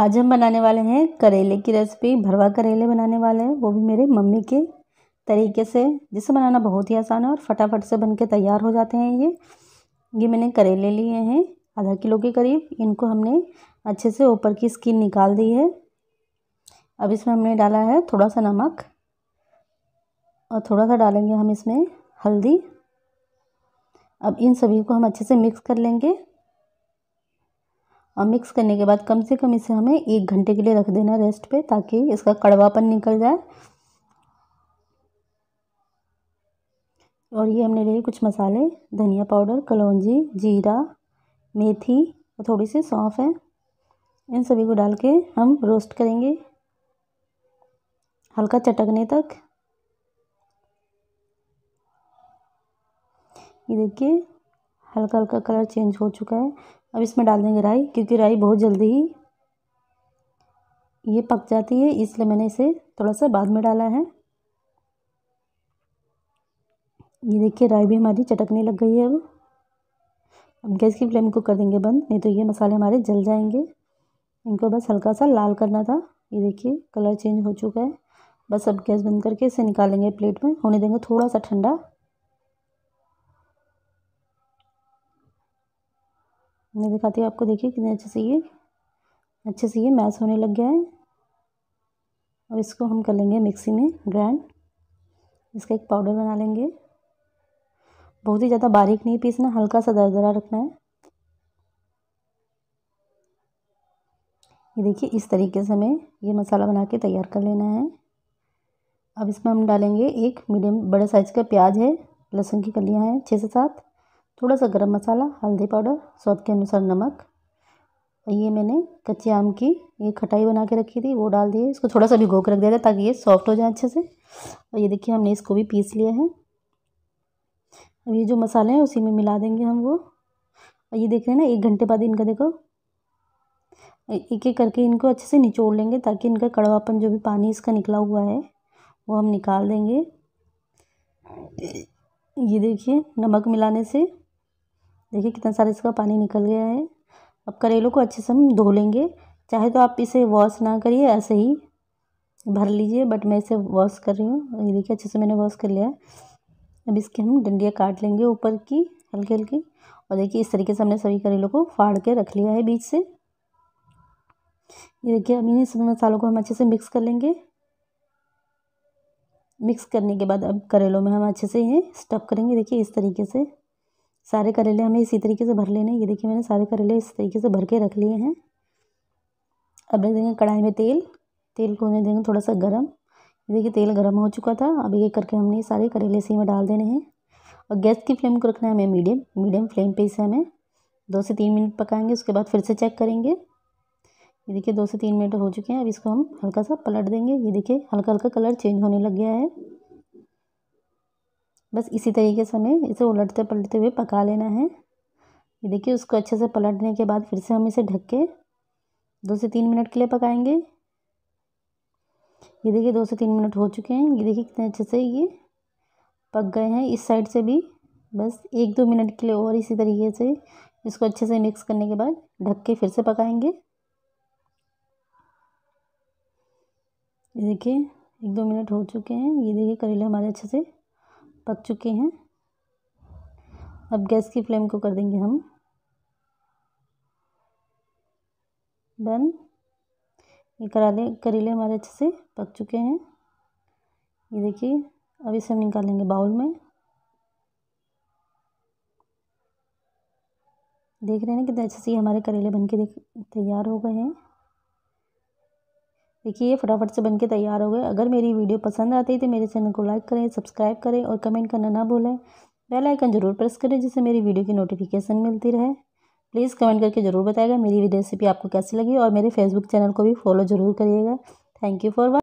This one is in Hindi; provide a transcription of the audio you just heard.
आज हम बनाने वाले हैं करेले की रेसिपी भरवा करेले बनाने वाले हैं वो भी मेरे मम्मी के तरीके से जिसे बनाना बहुत ही आसान है और फटाफट से बन के तैयार हो जाते हैं ये ये मैंने करेले लिए हैं आधा किलो के करीब इनको हमने अच्छे से ऊपर की स्किन निकाल दी है अब इसमें हमने डाला है थोड़ा सा नमक और थोड़ा सा डालेंगे हम इसमें हल्दी अब इन सभी को हम अच्छे से मिक्स कर लेंगे और मिक्स करने के बाद कम से कम इसे हमें एक घंटे के लिए रख देना रेस्ट पे ताकि इसका कड़वापन निकल जाए और ये हमने लिए कुछ मसाले धनिया पाउडर कलौजी जीरा मेथी और थोड़ी सी सौंफ है इन सभी को डाल के हम रोस्ट करेंगे हल्का चटकने तक ये देखिए हल्का हल्का कलर चेंज हो चुका है अब इसमें डाल देंगे राई क्योंकि राई बहुत जल्दी ही ये पक जाती है इसलिए मैंने इसे थोड़ा सा बाद में डाला है ये देखिए राई भी हमारी चटकने लग गई है अब अब गैस की फ्लेम को कर देंगे बंद नहीं तो ये मसाले हमारे जल जाएंगे इनको बस हल्का सा लाल करना था ये देखिए कलर चेंज हो चुका है बस अब गैस बंद करके इसे निकालेंगे प्लेट में होने देंगे थोड़ा सा ठंडा मैं दिखाती हूँ आपको देखिए कितने अच्छे से ये अच्छे से ये मैश होने लग गया है अब इसको हम कर लेंगे मिक्सी में ग्रैंड इसका एक पाउडर बना लेंगे बहुत ही ज़्यादा बारीक नहीं पीसना हल्का सा दरदरा रखना है ये देखिए इस तरीके से हमें ये मसाला बना के तैयार कर लेना है अब इसमें हम डालेंगे एक मीडियम बड़े साइज़ का प्याज है लहसुन की कलियाँ हैं छः से सात थोड़ा सा गरम मसाला हल्दी पाउडर स्वाद के अनुसार नमक ये मैंने कच्चे आम की ये खटाई बना के रखी थी वो डाल दिए इसको थोड़ा सा भिगो के रख दिया था ताकि ये सॉफ्ट हो जाए अच्छे से और ये देखिए हमने इसको भी पीस लिया है अब ये जो मसाले हैं उसी में मिला देंगे हम वो और ये देख रहे हैं ना एक घंटे बाद इनका देखो एक एक करके इनको अच्छे से निचोड़ लेंगे ताकि इनका कड़वापन जो भी पानी इसका निकला हुआ है वो हम निकाल देंगे ये देखिए नमक मिलाने से देखिए कितना सारा इसका पानी निकल गया है अब करेलों को अच्छे से हम धो लेंगे चाहे तो आप इसे वॉश ना करिए ऐसे ही भर लीजिए बट मैं इसे वॉश कर रही हूँ ये देखिए अच्छे से मैंने वॉश कर लिया है अब इसकी हम डंडियाँ काट लेंगे ऊपर की हल्की हल्की और देखिए इस तरीके से हमने सभी करेलों को फाड़ के रख लिया है बीच से ये देखिए अब इन्हीं सभी मसालों को हम अच्छे से मिक्स कर लेंगे मिक्स करने के बाद अब करेलों में हम अच्छे से इन्हें स्टफ़ करेंगे देखिए इस तरीके से सारे करेले हमें इसी तरीके से भर लेने ये देखिए मैंने सारे करेले इस तरीके से भर के रख लिए हैं अब रख देंगे कढ़ाई में तेल तेल को देंगे थोड़ा सा गर्म ये देखिए तेल गर्म हो चुका था अब एक करके हमने सारे करेले इसी में डाल देने हैं और गैस की फ्लेम को रखना है हमें मीडियम मीडियम फ्लेम पे इसे हमें दो से तीन मिनट पकाएंगे उसके बाद फिर से चेक करेंगे ये देखिए दो से तीन मिनट हो चुके हैं अब इसको हम हल्का सा पलट देंगे ये देखिए हल्का हल्का कलर चेंज होने लग गया है बस इसी तरीके से हमें इसे उलटते पलटते हुए पका लेना है ये देखिए उसको अच्छे से पलटने के बाद फिर से हम इसे ढक के दो से तीन मिनट के लिए पकाएंगे ये देखिए दो से तीन मिनट हो चुके हैं ये देखिए कितने अच्छे से ये पक गए हैं इस साइड से भी बस एक दो मिनट के लिए और इसी तरीके से इसको अच्छे से मिक्स करने के बाद ढक के फिर से पकाएंगे ये देखिए एक दो मिनट हो चुके हैं ये देखिए करेले हमारे अच्छे से पक चुके हैं अब गैस की फ्लेम को कर देंगे हम बंद ये कराले करेले हमारे अच्छे से पक चुके हैं ये देखिए अब इसे हम निकालेंगे बाउल में देख रहे हैं ना कितने अच्छे से हमारे करेले बन के तैयार हो गए हैं देखिए ये फटाफट से बनके तैयार हो गए अगर मेरी वीडियो पसंद आती है तो मेरे चैनल को लाइक करें सब्सक्राइब करें और कमेंट करना ना भूलें बेल आइकन ज़रूर प्रेस करें जिससे मेरी वीडियो की नोटिफिकेशन मिलती रहे प्लीज़ कमेंट करके ज़रूर बताएगा मेरी रेसिपी आपको कैसी लगी और मेरे फेसबुक चैनल को भी फॉलो ज़रूर करिएगा थैंक यू फॉर